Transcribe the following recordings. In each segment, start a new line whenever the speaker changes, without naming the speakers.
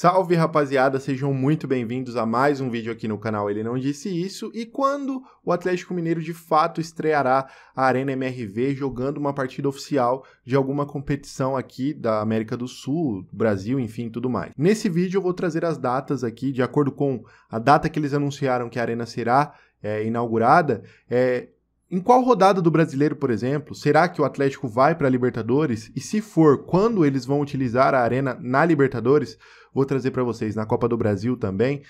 Salve rapaziada, sejam muito bem-vindos a mais um vídeo aqui no canal Ele Não Disse Isso e quando o Atlético Mineiro de fato estreará a Arena MRV jogando uma partida oficial de alguma competição aqui da América do Sul, Brasil, enfim, tudo mais. Nesse vídeo eu vou trazer as datas aqui, de acordo com a data que eles anunciaram que a Arena será é, inaugurada, é, em qual rodada do brasileiro, por exemplo, será que o Atlético vai para a Libertadores? E se for, quando eles vão utilizar a Arena na Libertadores? Vou trazer para vocês, na Copa do Brasil também.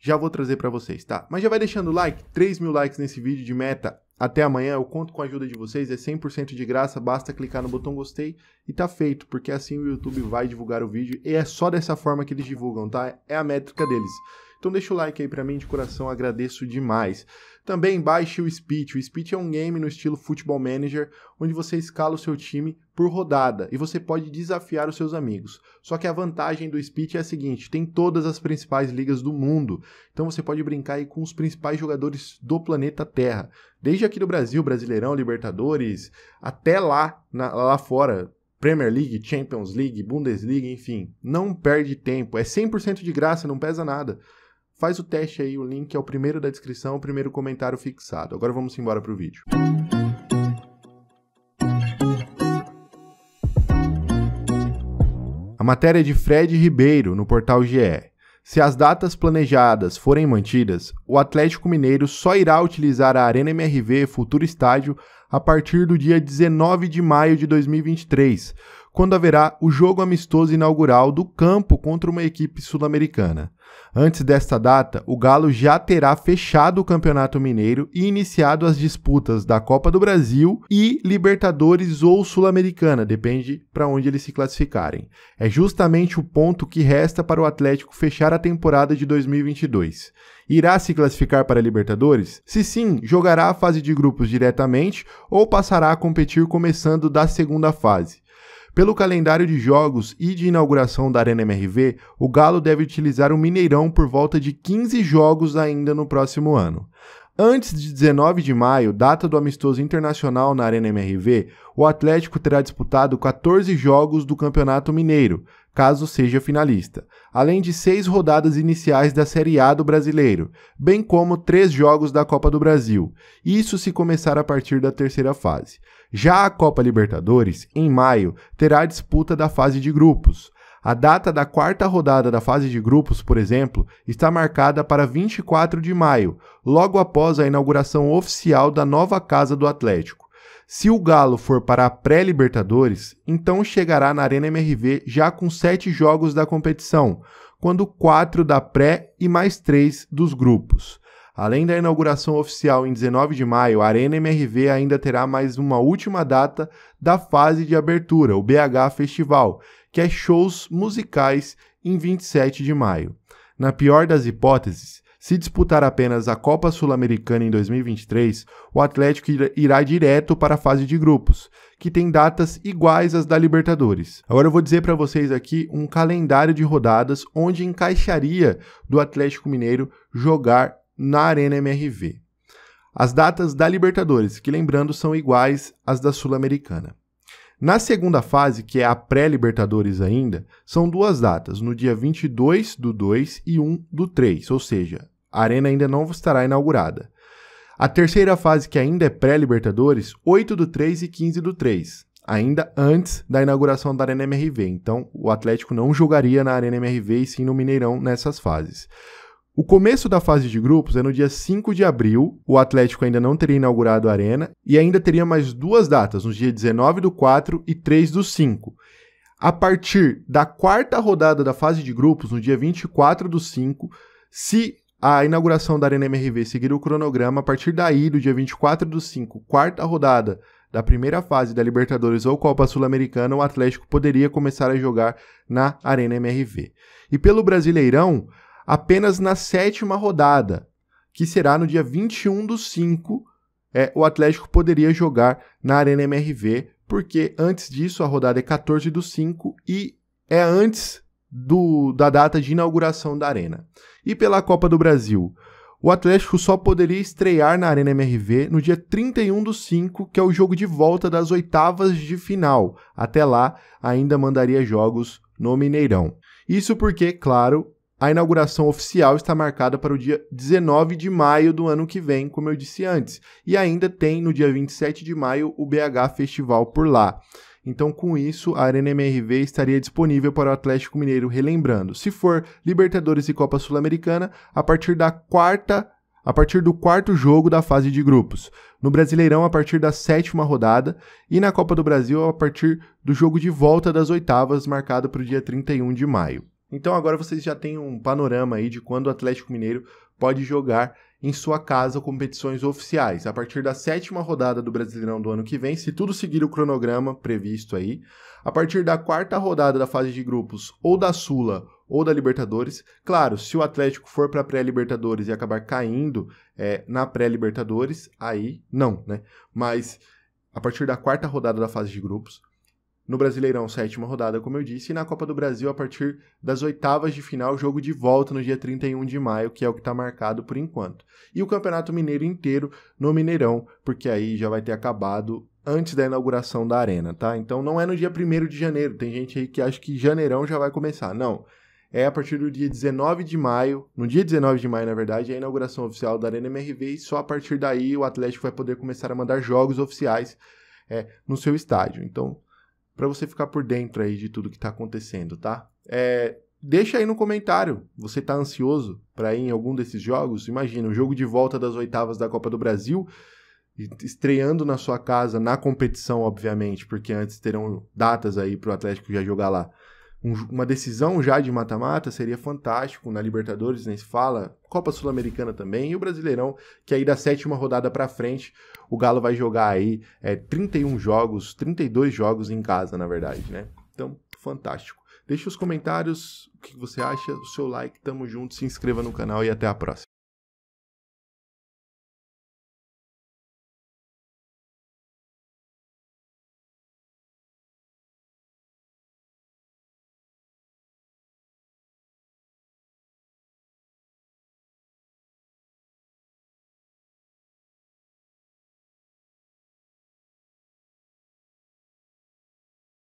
Já vou trazer para vocês, tá? Mas já vai deixando o like, 3 mil likes nesse vídeo de meta até amanhã, eu conto com a ajuda de vocês, é 100% de graça, basta clicar no botão gostei e tá feito, porque assim o YouTube vai divulgar o vídeo e é só dessa forma que eles divulgam, tá? É a métrica deles. Então deixa o like aí para mim, de coração agradeço demais. Também baixe o Speech. O Speech é um game no estilo Football Manager, onde você escala o seu time por rodada e você pode desafiar os seus amigos. Só que a vantagem do Speech é a seguinte, tem todas as principais ligas do mundo, então você pode brincar aí com os principais jogadores do planeta Terra. Desde aqui do Brasil, Brasileirão, Libertadores, até lá, na, lá fora, Premier League, Champions League, Bundesliga, enfim. Não perde tempo, é 100% de graça, não pesa nada. Faz o teste aí, o link é o primeiro da descrição, o primeiro comentário fixado. Agora vamos embora pro vídeo. A matéria é de Fred Ribeiro, no portal GE. Se as datas planejadas forem mantidas, o Atlético Mineiro só irá utilizar a Arena MRV Futuro Estádio a partir do dia 19 de maio de 2023, quando haverá o jogo amistoso inaugural do campo contra uma equipe sul-americana. Antes desta data, o Galo já terá fechado o Campeonato Mineiro e iniciado as disputas da Copa do Brasil e Libertadores ou Sul-Americana, depende para onde eles se classificarem. É justamente o ponto que resta para o Atlético fechar a temporada de 2022. Irá se classificar para a Libertadores? Se sim, jogará a fase de grupos diretamente ou passará a competir começando da segunda fase. Pelo calendário de jogos e de inauguração da Arena MRV, o Galo deve utilizar o Mineirão por volta de 15 jogos ainda no próximo ano. Antes de 19 de maio, data do amistoso internacional na Arena MRV, o Atlético terá disputado 14 jogos do Campeonato Mineiro, caso seja finalista, além de seis rodadas iniciais da Série A do brasileiro, bem como três jogos da Copa do Brasil, isso se começar a partir da terceira fase. Já a Copa Libertadores, em maio, terá a disputa da fase de grupos. A data da quarta rodada da fase de grupos, por exemplo, está marcada para 24 de maio, logo após a inauguração oficial da nova Casa do Atlético. Se o Galo for para a pré-Libertadores, então chegará na Arena MRV já com sete jogos da competição, quando quatro da pré e mais três dos grupos. Além da inauguração oficial em 19 de maio, a Arena MRV ainda terá mais uma última data da fase de abertura, o BH Festival, que é shows musicais em 27 de maio. Na pior das hipóteses, se disputar apenas a Copa Sul-Americana em 2023, o Atlético irá direto para a fase de grupos, que tem datas iguais às da Libertadores. Agora eu vou dizer para vocês aqui um calendário de rodadas onde encaixaria do Atlético Mineiro jogar na Arena MRV. As datas da Libertadores, que lembrando são iguais às da Sul-Americana. Na segunda fase, que é a pré-Libertadores ainda, são duas datas, no dia 22 do 2 e 1 do 3, ou seja, a arena ainda não estará inaugurada. A terceira fase, que ainda é pré-Libertadores, 8 do 3 e 15 do 3, ainda antes da inauguração da Arena MRV. Então, o Atlético não jogaria na Arena MRV e sim no Mineirão nessas fases. O começo da fase de grupos é no dia 5 de abril, o Atlético ainda não teria inaugurado a Arena e ainda teria mais duas datas, nos dias 19 do 4 e 3 do 5. A partir da quarta rodada da fase de grupos, no dia 24 do 5, se a inauguração da Arena MRV seguir o cronograma a partir daí, do dia 24 do 5, quarta rodada da primeira fase da Libertadores ou Copa Sul-Americana, o Atlético poderia começar a jogar na Arena MRV. E pelo Brasileirão, apenas na sétima rodada, que será no dia 21 do 5, é, o Atlético poderia jogar na Arena MRV, porque antes disso a rodada é 14 do 5 e é antes do, da data de inauguração da Arena. E pela Copa do Brasil, o Atlético só poderia estrear na Arena MRV no dia 31 do 5, que é o jogo de volta das oitavas de final. Até lá, ainda mandaria jogos no Mineirão. Isso porque, claro, a inauguração oficial está marcada para o dia 19 de maio do ano que vem, como eu disse antes, e ainda tem no dia 27 de maio o BH Festival por lá. Então, com isso, a Arena MRV estaria disponível para o Atlético Mineiro, relembrando. Se for Libertadores e Copa Sul-Americana, a partir da quarta a partir do quarto jogo da fase de grupos, no Brasileirão a partir da sétima rodada e na Copa do Brasil a partir do jogo de volta das oitavas, marcado para o dia 31 de maio. Então agora vocês já têm um panorama aí de quando o Atlético Mineiro pode jogar em sua casa competições oficiais. A partir da sétima rodada do Brasileirão do ano que vem, se tudo seguir o cronograma previsto aí, a partir da quarta rodada da fase de grupos ou da Sula ou da Libertadores, claro, se o Atlético for para a pré-Libertadores e acabar caindo é, na pré-Libertadores, aí não, né? Mas a partir da quarta rodada da fase de grupos, no Brasileirão, sétima rodada, como eu disse, e na Copa do Brasil, a partir das oitavas de final, jogo de volta no dia 31 de maio, que é o que está marcado por enquanto. E o Campeonato Mineiro inteiro no Mineirão, porque aí já vai ter acabado antes da inauguração da arena, tá? Então não é no dia 1 de janeiro, tem gente aí que acha que janeirão já vai começar. Não. É a partir do dia 19 de maio, no dia 19 de maio, na verdade, é a inauguração oficial da Arena MRV e só a partir daí o Atlético vai poder começar a mandar jogos oficiais é, no seu estádio. Então, para você ficar por dentro aí de tudo que está acontecendo, tá? É, deixa aí no comentário, você está ansioso para ir em algum desses jogos? Imagina, o jogo de volta das oitavas da Copa do Brasil, estreando na sua casa, na competição, obviamente, porque antes terão datas aí para o Atlético já jogar lá um, uma decisão já de mata-mata seria fantástico. Na Libertadores nem se fala, Copa Sul-Americana também e o Brasileirão, que aí da sétima rodada para frente, o Galo vai jogar aí é, 31 jogos, 32 jogos em casa, na verdade, né? Então, fantástico. Deixe os comentários o que você acha, o seu like, tamo junto, se inscreva no canal e até a próxima.